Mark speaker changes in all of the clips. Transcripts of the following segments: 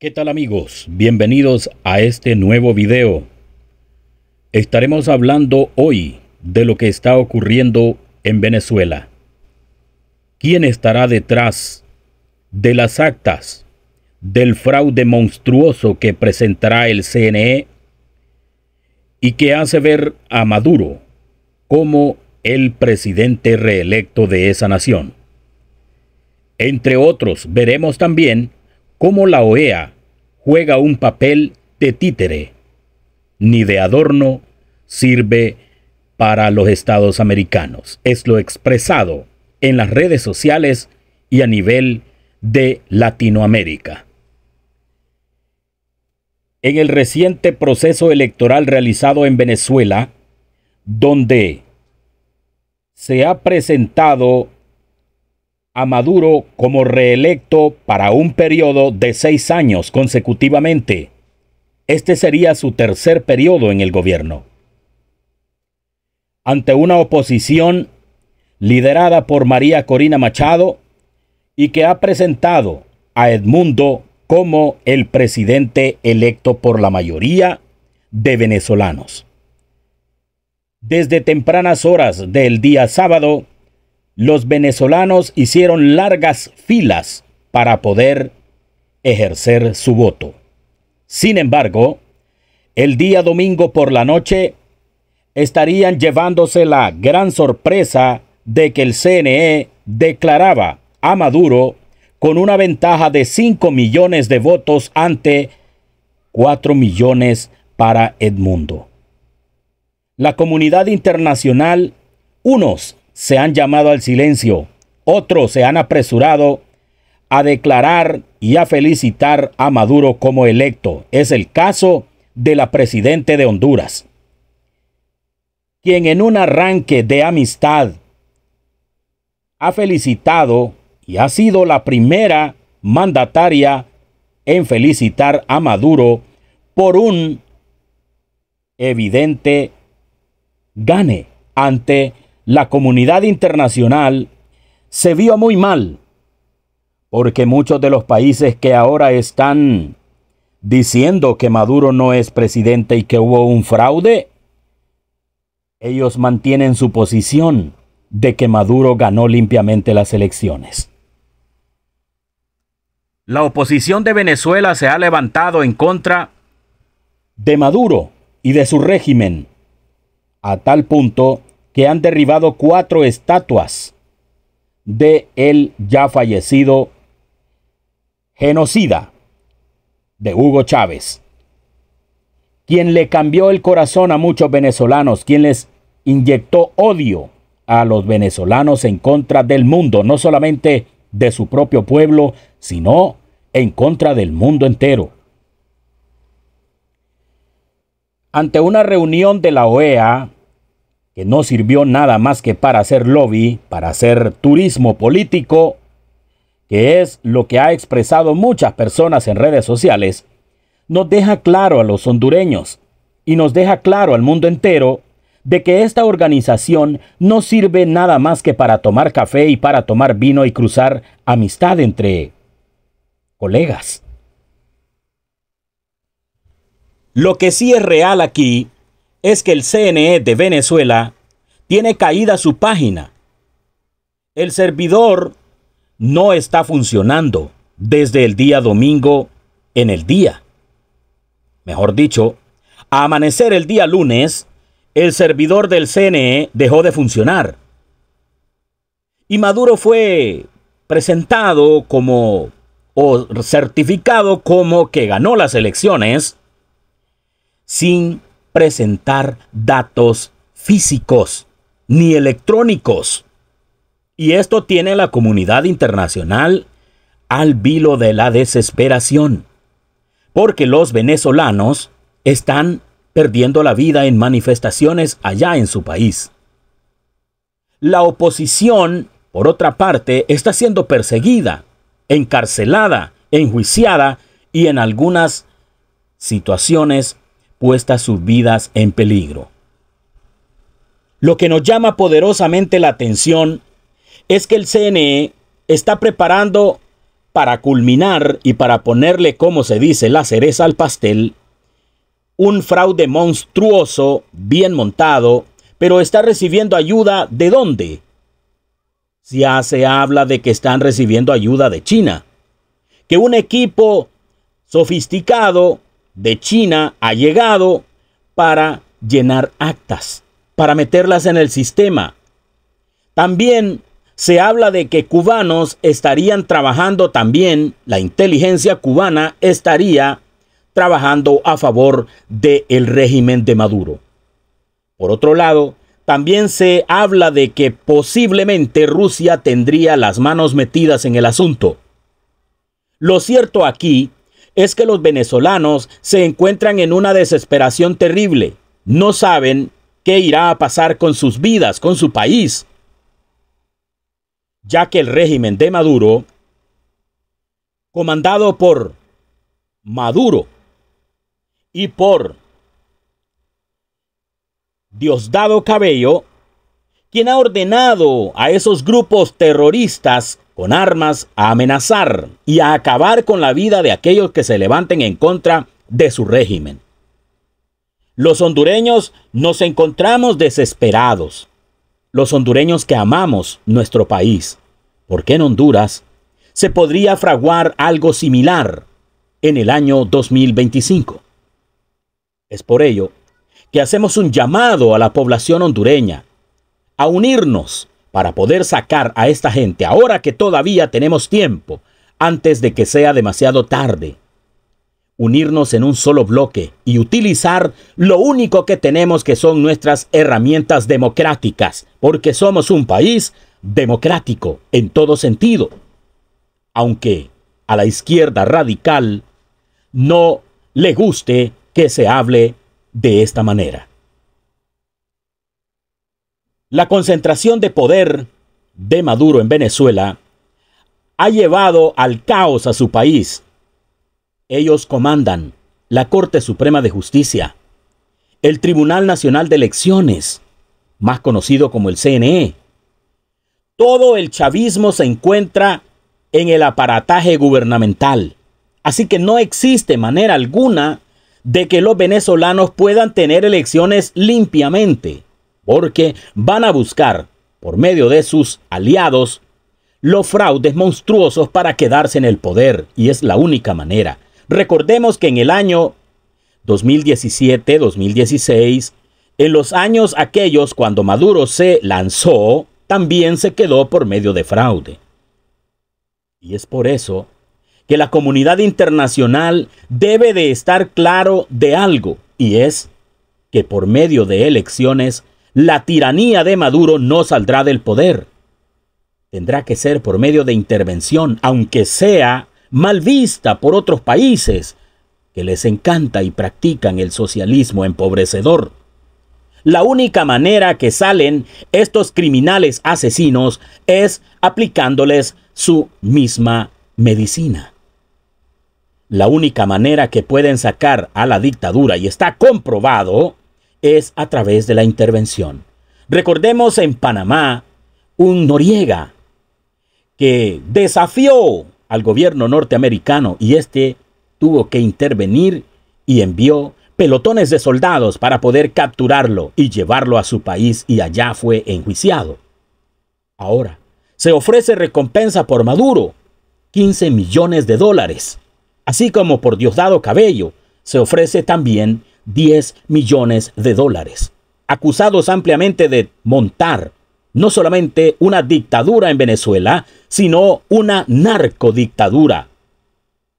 Speaker 1: ¿Qué tal amigos? Bienvenidos a este nuevo video. Estaremos hablando hoy de lo que está ocurriendo en Venezuela. ¿Quién estará detrás de las actas del fraude monstruoso que presentará el CNE y que hace ver a Maduro como el presidente reelecto de esa nación? Entre otros, veremos también cómo la OEA juega un papel de títere, ni de adorno sirve para los estados americanos. Es lo expresado en las redes sociales y a nivel de Latinoamérica. En el reciente proceso electoral realizado en Venezuela, donde se ha presentado a Maduro como reelecto para un periodo de seis años consecutivamente. Este sería su tercer periodo en el gobierno. Ante una oposición liderada por María Corina Machado y que ha presentado a Edmundo como el presidente electo por la mayoría de venezolanos. Desde tempranas horas del día sábado, los venezolanos hicieron largas filas para poder ejercer su voto. Sin embargo, el día domingo por la noche estarían llevándose la gran sorpresa de que el CNE declaraba a Maduro con una ventaja de 5 millones de votos ante 4 millones para Edmundo. La comunidad internacional, unos se han llamado al silencio, otros se han apresurado a declarar y a felicitar a Maduro como electo. Es el caso de la presidente de Honduras, quien en un arranque de amistad ha felicitado y ha sido la primera mandataria en felicitar a Maduro por un evidente gane ante la comunidad internacional se vio muy mal, porque muchos de los países que ahora están diciendo que Maduro no es presidente y que hubo un fraude, ellos mantienen su posición de que Maduro ganó limpiamente las elecciones. La oposición de Venezuela se ha levantado en contra de Maduro y de su régimen, a tal punto que han derribado cuatro estatuas de el ya fallecido genocida de Hugo Chávez, quien le cambió el corazón a muchos venezolanos, quien les inyectó odio a los venezolanos en contra del mundo, no solamente de su propio pueblo, sino en contra del mundo entero. Ante una reunión de la OEA que no sirvió nada más que para hacer lobby, para hacer turismo político, que es lo que ha expresado muchas personas en redes sociales, nos deja claro a los hondureños y nos deja claro al mundo entero de que esta organización no sirve nada más que para tomar café y para tomar vino y cruzar amistad entre colegas. Lo que sí es real aquí es que el CNE de Venezuela tiene caída su página. El servidor no está funcionando desde el día domingo en el día. Mejor dicho, a amanecer el día lunes, el servidor del CNE dejó de funcionar. Y Maduro fue presentado como o certificado como que ganó las elecciones sin presentar datos físicos ni electrónicos. Y esto tiene a la comunidad internacional al vilo de la desesperación, porque los venezolanos están perdiendo la vida en manifestaciones allá en su país. La oposición, por otra parte, está siendo perseguida, encarcelada, enjuiciada y en algunas situaciones puestas sus vidas en peligro. Lo que nos llama poderosamente la atención es que el CNE está preparando para culminar y para ponerle, como se dice, la cereza al pastel, un fraude monstruoso, bien montado, pero está recibiendo ayuda de dónde? Ya se habla de que están recibiendo ayuda de China, que un equipo sofisticado de China ha llegado para llenar actas, para meterlas en el sistema. También se habla de que cubanos estarían trabajando también, la inteligencia cubana estaría trabajando a favor del el régimen de Maduro. Por otro lado, también se habla de que posiblemente Rusia tendría las manos metidas en el asunto. Lo cierto aquí es que los venezolanos se encuentran en una desesperación terrible. No saben qué irá a pasar con sus vidas, con su país, ya que el régimen de Maduro, comandado por Maduro y por Diosdado Cabello, quien ha ordenado a esos grupos terroristas con armas a amenazar y a acabar con la vida de aquellos que se levanten en contra de su régimen. Los hondureños nos encontramos desesperados. Los hondureños que amamos nuestro país. Porque en Honduras se podría fraguar algo similar en el año 2025. Es por ello que hacemos un llamado a la población hondureña a unirnos para poder sacar a esta gente ahora que todavía tenemos tiempo, antes de que sea demasiado tarde. Unirnos en un solo bloque y utilizar lo único que tenemos que son nuestras herramientas democráticas, porque somos un país democrático en todo sentido. Aunque a la izquierda radical no le guste que se hable de esta manera. La concentración de poder de Maduro en Venezuela ha llevado al caos a su país. Ellos comandan la Corte Suprema de Justicia, el Tribunal Nacional de Elecciones, más conocido como el CNE. Todo el chavismo se encuentra en el aparataje gubernamental. Así que no existe manera alguna de que los venezolanos puedan tener elecciones limpiamente porque van a buscar, por medio de sus aliados, los fraudes monstruosos para quedarse en el poder, y es la única manera. Recordemos que en el año 2017, 2016, en los años aquellos cuando Maduro se lanzó, también se quedó por medio de fraude. Y es por eso que la comunidad internacional debe de estar claro de algo, y es que por medio de elecciones la tiranía de Maduro no saldrá del poder. Tendrá que ser por medio de intervención, aunque sea mal vista por otros países que les encanta y practican el socialismo empobrecedor. La única manera que salen estos criminales asesinos es aplicándoles su misma medicina. La única manera que pueden sacar a la dictadura, y está comprobado, es a través de la intervención. Recordemos en Panamá un Noriega que desafió al gobierno norteamericano y este tuvo que intervenir y envió pelotones de soldados para poder capturarlo y llevarlo a su país y allá fue enjuiciado. Ahora, se ofrece recompensa por Maduro, 15 millones de dólares, así como por Diosdado Cabello, se ofrece también 10 millones de dólares. Acusados ampliamente de montar no solamente una dictadura en Venezuela, sino una narcodictadura.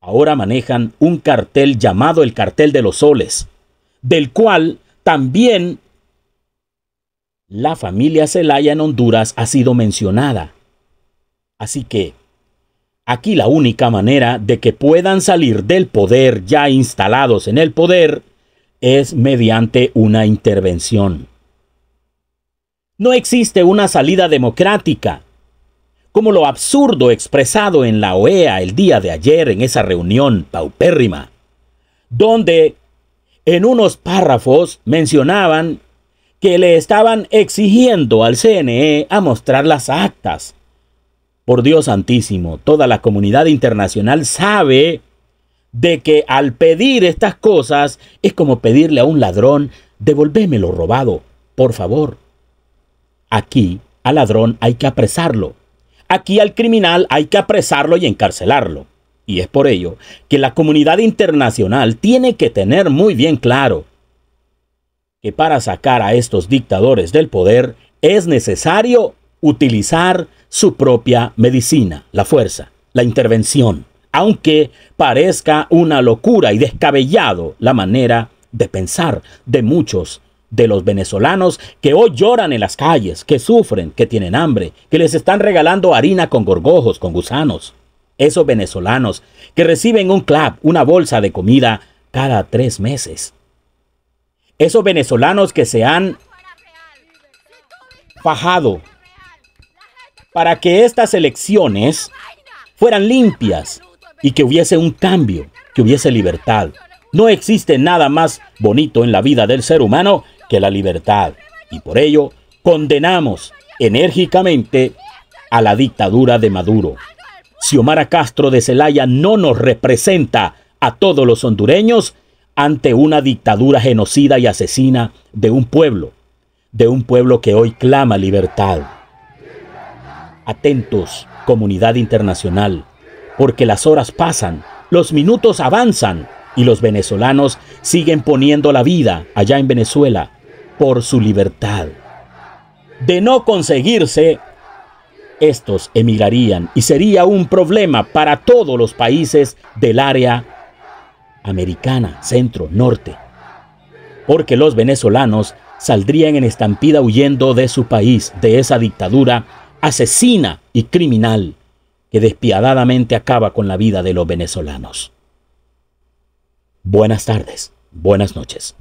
Speaker 1: Ahora manejan un cartel llamado el Cartel de los Soles, del cual también la familia Zelaya en Honduras ha sido mencionada. Así que aquí la única manera de que puedan salir del poder ya instalados en el poder es mediante una intervención. No existe una salida democrática, como lo absurdo expresado en la OEA el día de ayer en esa reunión paupérrima, donde en unos párrafos mencionaban que le estaban exigiendo al CNE a mostrar las actas. Por Dios santísimo, toda la comunidad internacional sabe de que al pedir estas cosas es como pedirle a un ladrón, devolveme lo robado, por favor. Aquí al ladrón hay que apresarlo. Aquí al criminal hay que apresarlo y encarcelarlo. Y es por ello que la comunidad internacional tiene que tener muy bien claro que para sacar a estos dictadores del poder es necesario utilizar su propia medicina, la fuerza, la intervención aunque parezca una locura y descabellado la manera de pensar de muchos de los venezolanos que hoy lloran en las calles, que sufren, que tienen hambre, que les están regalando harina con gorgojos, con gusanos. Esos venezolanos que reciben un clap, una bolsa de comida cada tres meses. Esos venezolanos que se han fajado para que estas elecciones fueran limpias, y que hubiese un cambio, que hubiese libertad. No existe nada más bonito en la vida del ser humano que la libertad. Y por ello condenamos enérgicamente a la dictadura de Maduro. Xiomara Castro de Celaya no nos representa a todos los hondureños ante una dictadura genocida y asesina de un pueblo, de un pueblo que hoy clama libertad. Atentos, comunidad internacional, porque las horas pasan, los minutos avanzan y los venezolanos siguen poniendo la vida allá en Venezuela por su libertad. De no conseguirse, estos emigrarían y sería un problema para todos los países del área americana, centro, norte, porque los venezolanos saldrían en estampida huyendo de su país, de esa dictadura asesina y criminal que despiadadamente acaba con la vida de los venezolanos. Buenas tardes, buenas noches.